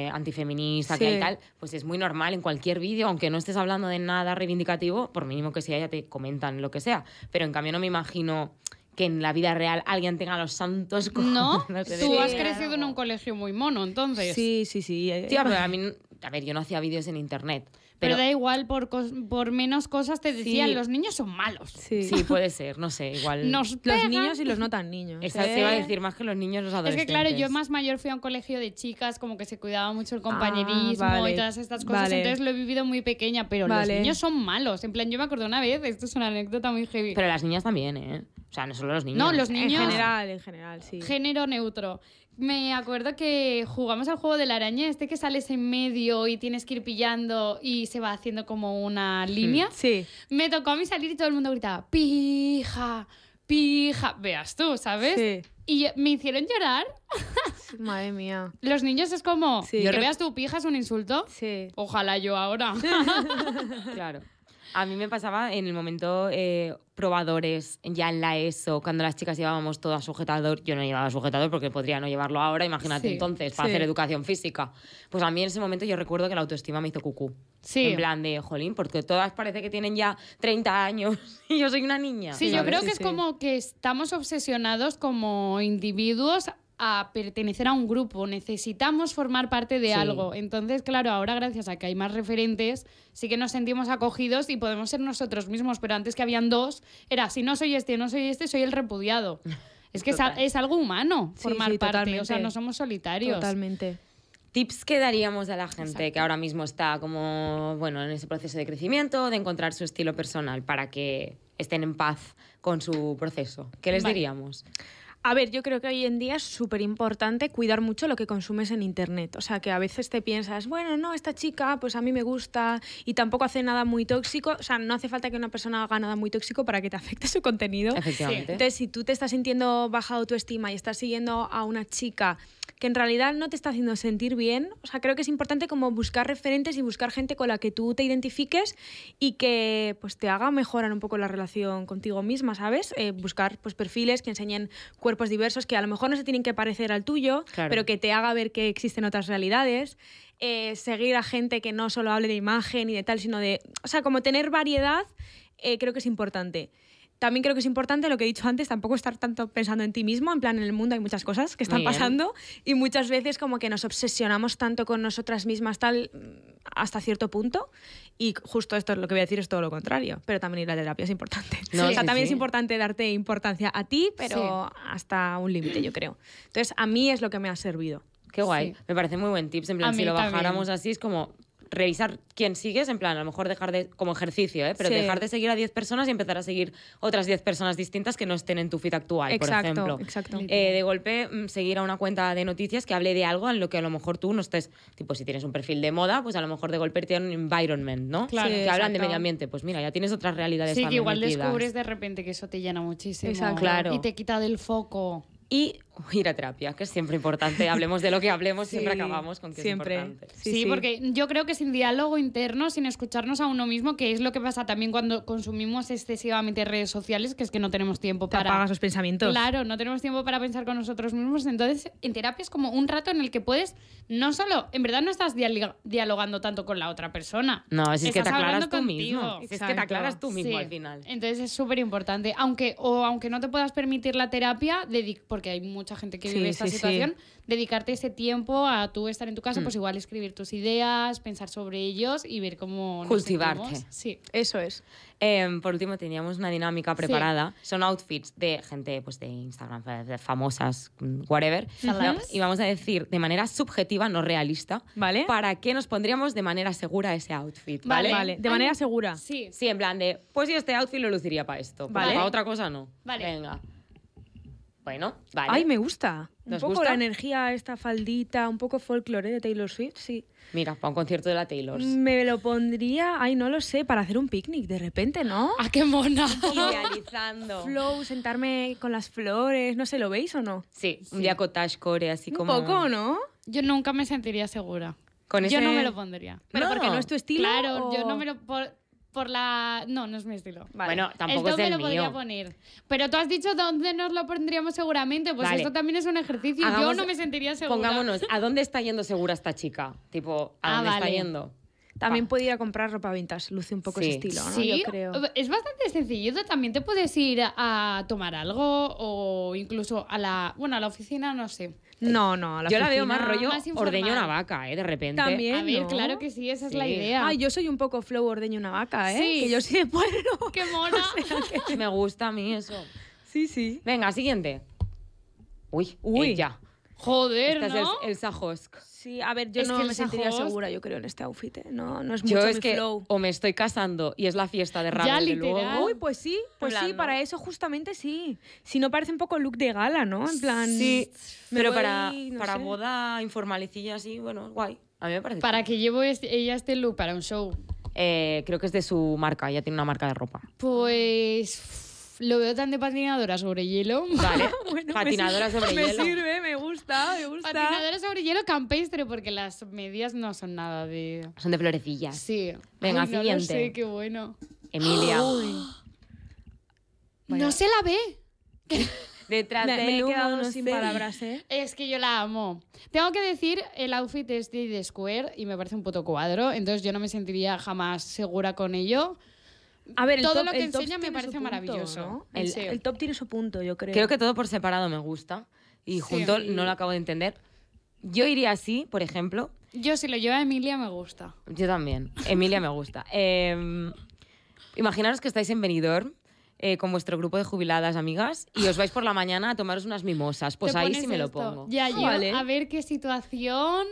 eh, antifeminista que hay tal, pues es muy normal en cualquier vídeo, aunque no estés hablando de nada reivindicativo, por mínimo que sea, ya te comentan lo que sea pero en cambio no me imagino que en la vida real alguien tenga los santos como... No, [LAUGHS] tú has crecido en un colegio muy mono, entonces. Sí, sí, sí. Eh, eh. a ver, yo no hacía vídeos en internet. Pero, da igual, por, por, menos cosas te decían, los niños son malos. Sí. puede ser, no sé, igual. [LAUGHS] los niños y los no tan niños. Exacto, te iba a ¿eh? decir más que los niños, los adolescentes. Es que claro, yo más mayor fui a un colegio de chicas, como que se cuidaba mucho el ah, compañerismo y todas estas cosas, entonces lo he vivido muy pequeña, pero los niños son malos. En plan, yo me acuerdo una vez, esto es una anécdota muy heavy. Pero las niñas también, ¿eh? O sea, no solo los niños. No, los niños. En general, en general, sí. Género neutro. Me acuerdo que jugamos al juego de la araña, este que sales en medio y tienes que ir pillando y se va haciendo como una hmm. línea. Sí. Me tocó a mí salir y todo el mundo gritaba, pija, pija, veas tú, ¿sabes? Sí. Y me hicieron llorar. [LAUGHS] Madre mía. Los niños es como, si que veas tú, pija es un insulto. Sí. Ojalá yo ahora. [LAUGHS] [LAUGHS] claro. A mí me pasaba en el momento eh, probadores, ya en la ESO, cuando las chicas llevábamos todas sujetador. Yo no llevaba sujetador porque podría no llevarlo ahora, imagínate entonces, para hacer educación física. Pues a mí en ese momento yo recuerdo que la autoestima me hizo cucú. Sí. En plan de, jolín, porque todas parece que tienen ya 30 años [LAUGHS] y yo soy una niña. Sí, yo creo que es como que estamos obsesionados como individuos a pertenecer a un grupo, necesitamos formar parte de algo. Entonces, claro, ahora gracias a que hay más referentes, sí que nos sentimos acogidos y podemos ser nosotros mismos, pero antes que habían dos, era, si no soy este, no soy este, soy el repudiado. [LAUGHS] es que es, algo humano formar parte, o sea, no somos solitarios. Totalmente. ¿Tips que daríamos a la gente que ahora mismo está como, bueno, en ese proceso de crecimiento, de encontrar su estilo personal para que estén en paz con su proceso? ¿Qué les diríamos? A ver, yo creo que hoy en día es súper importante cuidar mucho lo que consumes en Internet. O sea, que a veces te piensas, bueno, no, esta chica, pues a mí me gusta y tampoco hace nada muy tóxico. O sea, no hace falta que una persona haga nada muy tóxico para que te [LAUGHS] afecte su contenido. Entonces, si tú te estás sintiendo bajado tu estima y estás siguiendo a una chica que en realidad no te está haciendo sentir bien. O sea, creo que es importante como buscar referentes y buscar gente con la que tú te identifiques y que pues te haga mejorar un poco la relación contigo misma, ¿sabes? Eh, buscar pues perfiles que enseñen cuerpos diversos que a lo mejor no se tienen que parecer al tuyo, pero que te haga ver que existen otras realidades. Eh, seguir a gente que no solo hable de imagen y de tal, sino de, o sea, como tener variedad, eh, creo que es importante. También creo que es importante lo que he dicho antes, tampoco estar tanto pensando en ti mismo, en plan en el mundo hay muchas cosas que están pasando y muchas veces como que nos obsesionamos tanto con nosotras mismas tal mm, hasta cierto punto y justo esto lo que voy a decir es todo lo contrario, pero también ir a terapia es importante. No, o sea, también es importante darte importancia a ti, pero hasta un límite, yo creo. Entonces, a mí es lo que me ha servido. Qué guay. Me parece muy buen tips. En plan, si lo bajáramos así, es como revisar quién sigues, en plan, a lo mejor dejar de, como ejercicio, ¿eh? pero dejar de seguir a 10 personas y empezar a seguir otras 10 personas distintas que no estén en tu feed actual, por ejemplo. Eh, de golpe, mm, seguir a una cuenta de noticias que hable de algo en lo que a lo mejor tú no estés, tipo, si tienes un perfil de moda, pues a lo mejor de golpe te un environment, ¿no? Claro. Sí, que hablan de medio ambiente, pues mira, ya tienes otras realidades. Sí, que igual descubres de repente que eso te llena muchísimo. Y te quita del foco. Y [LAUGHS] ir a terapia, que es siempre importante. Hablemos de lo que hablemos, siempre acabamos con que siempre. es importante. Sí, porque yo creo que sin diálogo interno, sin escucharnos a uno mismo, que es lo que pasa también cuando consumimos excesivamente redes sociales, que es que no tenemos tiempo Te para. Apagas los pensamientos. Claro, no tenemos tiempo para pensar con nosotros mismos. Entonces, en terapia es como un rato en el que puedes, no solo, en verdad no estás dialogando tanto con la otra persona. No, es, que te aclaras tú mismo. es que te aclaras tú mismo al final. Entonces es súper importante. Aunque, o aunque no te puedas permitir la terapia, porque hay muchos mucha gente que vive esta situación, dedicarte ese tiempo a tú estar en tu casa, mm. pues igual escribir tus ideas, pensar sobre ellos y ver cómo... Cultivarte. sí, eso es. Em, por último, teníamos una dinámica preparada. Son outfits de gente pues, de Instagram, de famosas, mm, whatever. Y vamos a decir de manera subjetiva, no realista, ¿vale? ¿Para qué nos pondríamos de manera segura ese outfit? Vale, vale. De manera segura. Sí. Sí, en plan de, pues yo este outfit lo luciría para esto, vale. para otra cosa no. Vale. Venga. Bueno, vale. Ay, me gusta. Un poco la energía, esta faldita, un poco folklore de Taylor Swift, sí. Mira, para un concierto de la Taylor. Me lo pondría, ay, no lo sé, para hacer un picnic de repente, ¿no? [LAUGHS] ¡Ah, qué mona! Idealizando. Flow, sentarme con las flores, no sé, ¿lo veis o no? Sí, un día cottage core, así como... Un poco, ¿no? Yo nunca me sentiría segura. Con Yo no me lo pondría. ¿Pero porque no es tu estilo? Claro, yo no me lo... pondría por la... No, no es mi estilo. Bueno, tampoco Esto es el lo poner. Pero tú has dicho dónde nos lo pondríamos seguramente. Pues esto también es un ejercicio. Yo no me sentiría segura. Pongámonos, ¿a dónde está yendo segura esta chica? Tipo, ¿a ah, dónde está yendo? También podía comprar ropa vintage, luce un poco ese estilo, ¿no? Sí, Yo creo. Es bastante sencillo. También te puedes ir a tomar algo o incluso a la. Bueno, a la oficina, no sé. Eh, no, no, Yo la veo más rollo ordeño una vaca, ¿eh? De repente. También. A ver, claro que sí, esa es la idea. Ay, yo soy un poco flow ordeño una vaca, ¿eh? Sí. Que yo soy de pueblo. ¡Qué [LAUGHS] mona! [LAUGHS] Me gusta a mí eso. Sí, sí. Venga, siguiente. Uy, uy. Ella. Eh, Joder, Esta ¿no? es el Sajosk. Sí, a ver, yo es no me sentiría segura, yo creo, en este outfit. ¿eh? No, no es mucho yo O me estoy casando y es la fiesta de Ravel, de luego. Uy, pues sí, pues sí, para eso justamente sí. Si no parece un poco look de gala, ¿no? En plan. Sí, pero para, para boda informalecilla así, bueno, guay. A mí me parece. ¿Para que llevo este, ella este look para un show? Eh, creo que es de su marca, ella tiene una marca de ropa. Pues lo veo tan de patinadora sobre hielo. [LAUGHS] Vale, [LAUGHS] patinadora sobre hielo. Me sirve, me gusta, me gusta. Patinadora sobre hielo campestre, porque las medias no son nada de... Son de florecillas. Sí. Venga, siguiente. No qué bueno. Emilia. [GASPS] No se la ve. [LAUGHS] Detrás de me he quedado sin palabras, ¿eh? Es que yo la amo. Tengo que decir, el outfit es este de Square y me parece un puto cuadro, entonces yo no me sentiría jamás segura con ello. A ver, todo lo que enseña me parece maravilloso. El, top tiene su punto, yo creo. Creo que todo por separado me gusta y junto no lo acabo de entender. Yo iría así, por ejemplo. Yo si lo lleva Emilia me gusta. Yo también. Emilia me gusta. [LAUGHS] Em, imaginaros que estáis en Benidorm eh, con vuestro grupo de jubiladas, amigas, y os vais por la mañana a tomaros unas mimosas. Pues ahí sí me lo pongo. Ya, yo, a ver qué situación...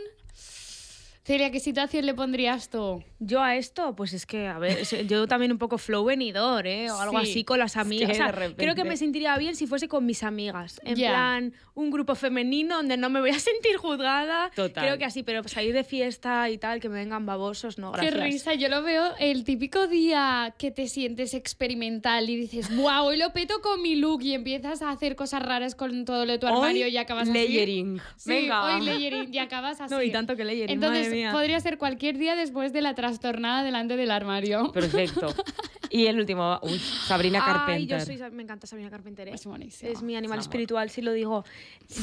¿Sería ¿qué situación le pondrías tú? Yo a esto, pues es que, a ver, eh, yo también un poco flow venidor, ¿eh? O algo así con las amigas. creo que me sentiría bien si fuese con mis amigas. En plan, un grupo femenino donde no me voy a sentir juzgada. Total. Creo que así, pero salir de fiesta y tal, que me vengan babosos, no, gracias. Qué risa, yo lo veo el típico día que te sientes experimental y dices, wow, hoy lo peto con mi look y empiezas a hacer cosas raras con todo lo de tu armario y acabas layering. así. Layering. Sí, Venga. hoy layering y acabas así. [LAUGHS] No, y tanto que layering, Entonces, mía. podría ser cualquier día después de la Tornada delante del armario. [LAUGHS] Perfecto. Y el último, Sabrina Ay, yo soy, me encanta Sabrina Carpenter. ¿eh? Es mi animal espiritual, si lo digo.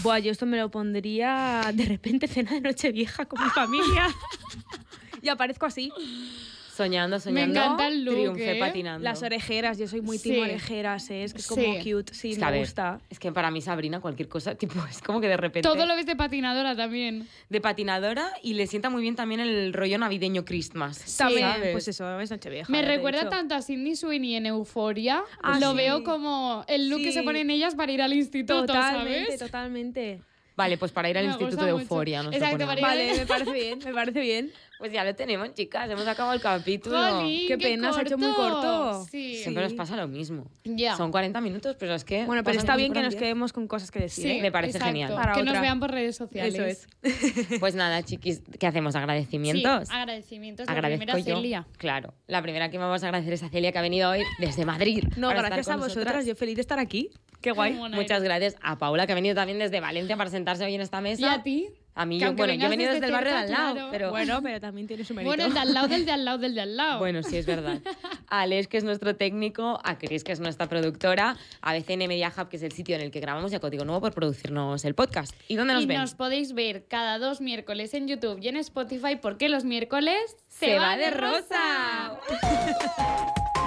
Buah, yo esto me lo pondría de repente cena de noche vieja con mi familia. [LAUGHS] y aparezco así. Soñando, soñando. Me encanta el look. Triunfé ¿eh? patinando. Las orejeras, yo soy muy sí. orejeras, ¿eh? es que es como cute, sí, me gusta. Es que para mí Sabrina cualquier cosa, [LAUGHS] tipo, es como que de repente... Todo lo ves de patinadora también. De patinadora y le sienta muy bien también el rollo navideño Christmas. Sí. ¿sabes? Pues eso, es vieja Me recuerda tanto a Sidney Sweeney en Euforia. Ah, lo veo como el look que se ponen ellas para ir al instituto, totalmente, ¿sabes? Totalmente, totalmente. Vale, pues para ir al Instituto de Euforia. Exacto, Vale, me parece bien, me parece bien. Pues ya lo tenemos, chicas. Hemos acabado el capítulo. qué, pena, se ha hecho muy corto. Siempre nos pasa lo mismo. Son 40 minutos, pero es que. Bueno, pero está bien que nos quedemos con cosas que decir. Sí, ¿eh? Me parece genial. Para que nos vean por redes sociales. Eso es. [LAUGHS] pues nada, chiquis, ¿qué hacemos? ¿Agradecimientos? Sí, agradecimientos. La Agradezco primera, Celia. Claro. La primera que vamos a agradecer es a Celia, que ha venido hoy desde Madrid. No, gracias a vosotras. Yo feliz de estar aquí. Qué guay. Muchas gracias a Paula, que ha venido también desde Valencia para sentarse hoy en esta mesa. ¿Y a ti? A mí, yo, bueno, yo he venido desde, el barrio de al lado, pero... Bueno, pero también tiene su mérito. Bueno, el de al lado, del de al lado, del de al lado. Bueno, sí, es verdad. [LAUGHS] Alex, que es nuestro técnico, a Cris, que es nuestra productora, a BCN Media Hub, que es el sitio en el que grabamos, y a Código Nuevo por producirnos el podcast. ¿Y dónde nos y nos podéis ver cada dos miércoles en YouTube y en Spotify, porque los miércoles... ¡Se, va, de rosa. [LAUGHS]